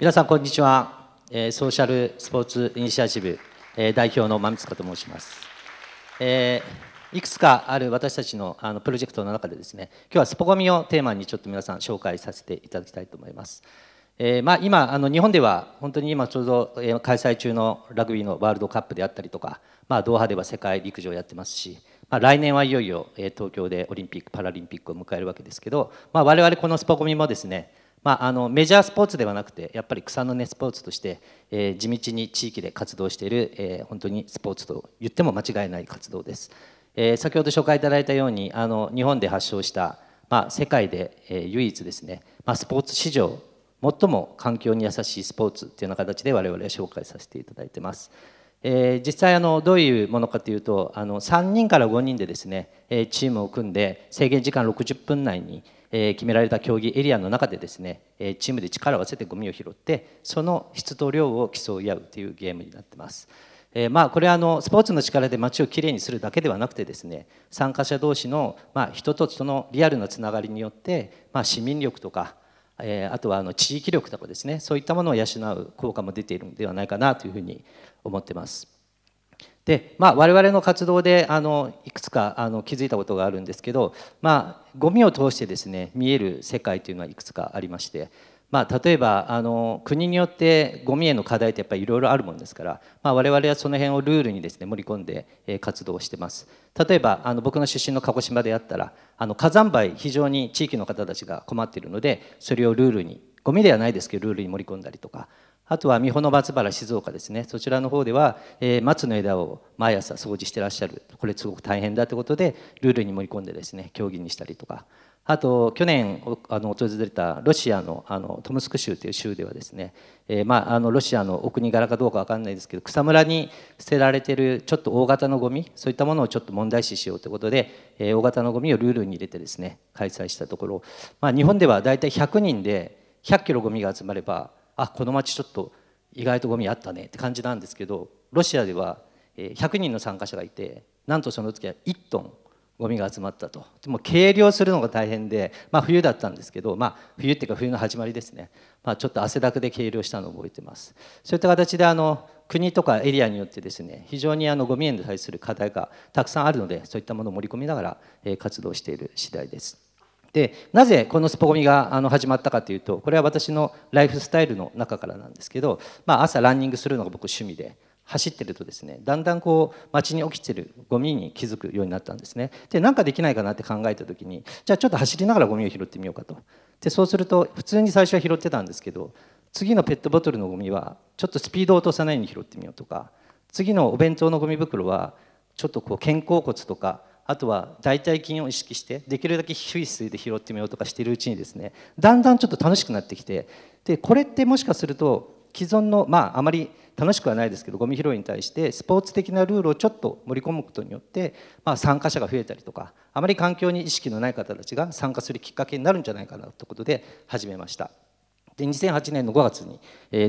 皆さんこんにちは、えソーシャルスポーツイニシアチブ、え代表の馬見塚と申します、えー、いくつかある私たちのあのプロジェクトの中でですね今日はスポコミをテーマにちょっと皆さん紹介させていただきたいと思います、えーまあ今、あの日本では本当に今ちょうど、え開催中のラグビーのワールドカップであったりとか、まあ、ドーハでは世界陸上やってますしまあ、来年はいよいよ東京でオリンピック・パラリンピックを迎えるわけですけど、まあ、我々このスポコミもですねまあ、あのメジャースポーツではなくてやっぱり草の根スポーツとして、えー、地道に地域で活動している、えー、本当にスポーツと言っても間違いない活動です、えー、先ほど紹介いただいたようにあの日本で発症した、まあ、世界で、えー、唯一ですね、まあ、スポーツ史上最も環境に優しいスポーツというような形で我々は紹介させていただいてます、えー、実際あのどういうものかというとあの3人から5人でですねチームを組んで制限時間60分内にえ決められた競技エリアの中でですね、えチームで力を合わせてゴミを拾ってその質と量を競い合うというゲームになってます。えー、まあこれはあのスポーツの力で街をきれいにするだけではなくてですね参加者同士のまあ人と人のリアルなつながりによってまあ市民力とかえあとはあの地域力とかですねそういったものを養う効果も出ているのではないかなというふうに思ってます。で、まあ、我々の活動であのいくつかあの気づいたことがあるんですけど、まあ、ゴミを通してですね見える世界というのはいくつかありまして、まあ、例えばあの国によってゴミへの課題ってやっぱりいろいろあるもんですから、まあ、我々はその辺をルールにですね盛り込んで、え活動してます例えばあの僕の出身の鹿児島であったらあの火山灰非常に地域の方たちが困っているのでそれをルールにゴミではないですけどルールに盛り込んだりとかあとは三保松原静岡ですねそちらの方では、えー、松の枝を毎朝掃除してらっしゃるこれすごく大変だということでルールに盛り込んでですね競技にしたりとかあと去年あの訪れたロシアのあのトムスク州という州ではですね、えー、まあ、あのロシアのお国柄かどうか分かんないですけど草むらに捨てられてるちょっと大型のゴミそういったものをちょっと問題視しようということで、えー、大型のゴミをルールに入れてですね開催したところ、まあ、日本では大体100人で100キロゴミが集まればあこの町ちょっと意外とゴミあったねって感じなんですけどロシアでは100人の参加者がいてなんとその時は1トンゴミが集まったとでも計量するのが大変で、まあ、冬だったんですけど、まあ、冬っていうか冬の始まりですね、まあ、ちょっと汗だくで計量したのを覚えてますそういった形であの国とかエリアによってですね非常にあのゴミへに対する課題がたくさんあるのでそういったものを盛り込みながら活動している次第です。でなぜこのスポコミがあの始まったかというとこれは私のライフスタイルの中からなんですけど、まあ、朝ランニングするのが僕趣味で走ってるとですねだんだんこう街に起きてるゴミに気づくようになったんですねで何かできないかなって考えた時にじゃあちょっと走りながらゴミを拾ってみようかとでそうすると普通に最初は拾ってたんですけど次のペットボトルのゴミはちょっとスピードを落とさないように拾ってみようとか次のお弁当のゴミ袋はちょっとこう肩甲骨とかあとは代替金を意識してできるだけ低い水で拾ってみようとかしているうちにですねだんだんちょっと楽しくなってきてでこれってもしかすると既存のまああまり楽しくはないですけどゴミ拾いに対してスポーツ的なルールをちょっと盛り込むことによって、まあ、参加者が増えたりとかあまり環境に意識のない方たちが参加するきっかけになるんじゃないかなということで始めました。で2008年の5月に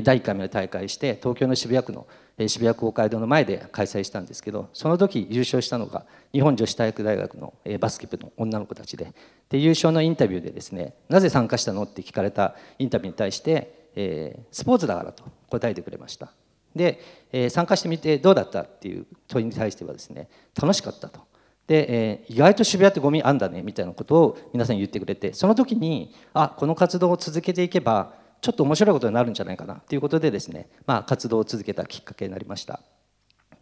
第1回目の大会して東京の渋谷区の渋谷公会堂の前で開催したんですけどその時優勝したのが日本女子体育大学のバスケ部の女の子たちでで優勝のインタビューでですねなぜ参加したのって聞かれたインタビューに対して、えー、スポーツだからと答えてくれましたで、えー、参加してみてどうだったっていう問いに対してはですね楽しかったとで、えー、意外と渋谷ってゴミあんだねみたいなことを皆さん言ってくれてその時にあこの活動を続けていけばちょっと面白いことになるんじゃないかなということでですね、まあ、活動を続けたきっかけになりました。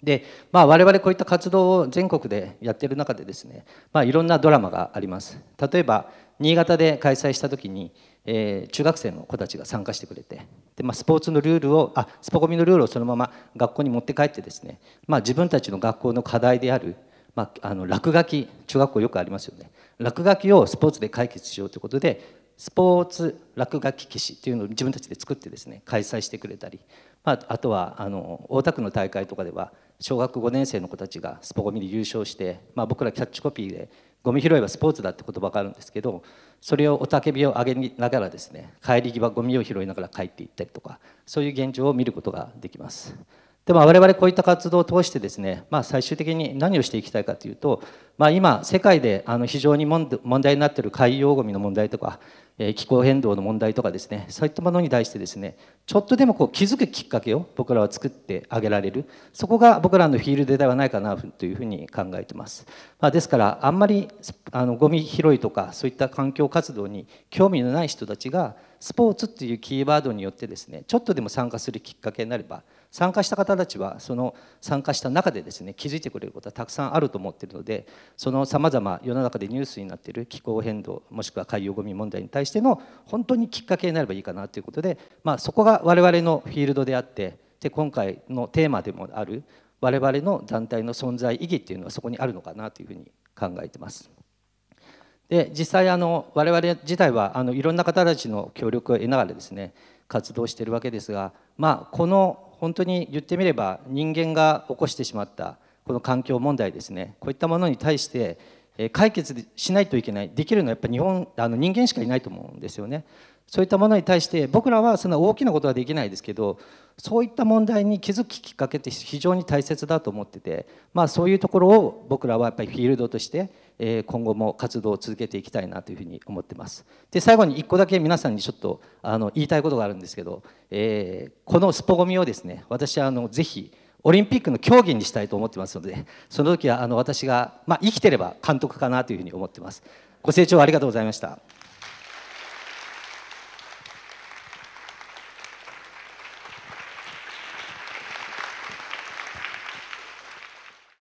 で、まあ、我々こういった活動を全国でやってる中でですね、まあ、いろんなドラマがあります例えば新潟で開催した時に、えー、中学生の子たちが参加してくれてで、まあ、スポーツのルールをあスポコミのルールをそのまま学校に持って帰ってですね、まあ、自分たちの学校の課題である、まあ、あの落書き中学校よくありますよね落書きをスポーツで解決しようということでスポーツ落書き消しというのを自分たちで作ってですね開催してくれたり、まあ、あとはあの大田区の大会とかでは小学5年生の子たちがスポゴミで優勝して、まあ、僕らキャッチコピーで「ゴミ拾いはスポーツだ」って言葉があるんですけどそれを雄たけびを上げながらですね帰り際ゴミを拾いながら帰っていったりとかそういう現状を見ることができます。でも我々こういった活動を通してですね、まあ、最終的に何をしていきたいかというと、まあ、今世界であの非常に問題になっている海洋ごみの問題とか、え気候変動の問題とかですねそういったものに対してですねちょっとでもこう気づくきっかけを僕らは作ってあげられるそこが僕らのフィールドではないかなというふうに考えてます、まあ、ですからあんまりあのゴミ拾いとかそういった環境活動に興味のない人たちがスポーツっていうキーワードによってですねちょっとでも参加するきっかけになれば参加した方たちはその参加した中でですね気づいてくれることはたくさんあると思っているのでそのさまざま世の中でニュースになっている気候変動もしくは海洋ごみ問題に対しての本当にきっかけになればいいかなということで、まあ、そこが我々のフィールドであってで今回のテーマでもある我々の団体の存在意義っていうのはそこにあるのかなというふうに考えてます。で実際あの我々自体はあのいろんな方たちの協力を得ながらですね活動しているわけですが、まあ、この本当に言ってみれば人間が起こしてしまったこの環境問題ですねこういったものに対して解決しないといけないできるのはやっぱり日本あの人間しかいないと思うんですよねそういったものに対して僕らはそんな大きなことはできないですけどそういった問題に気づくきっかけって非常に大切だと思っててまあそういうところを僕らはやっぱりフィールドとしてえ今後も活動を続けていきたいなというふうに思ってます。で最後に1個だけ皆さんにちょっとあの言いたいことがあるんですけど、えー、このスポゴミをですね私はあのぜひオリンピックの競技にしたいと思ってますのでその時はあの私が、まあ、生きてれば監督かなというふうに思ってます。ご清聴ありがとうございました。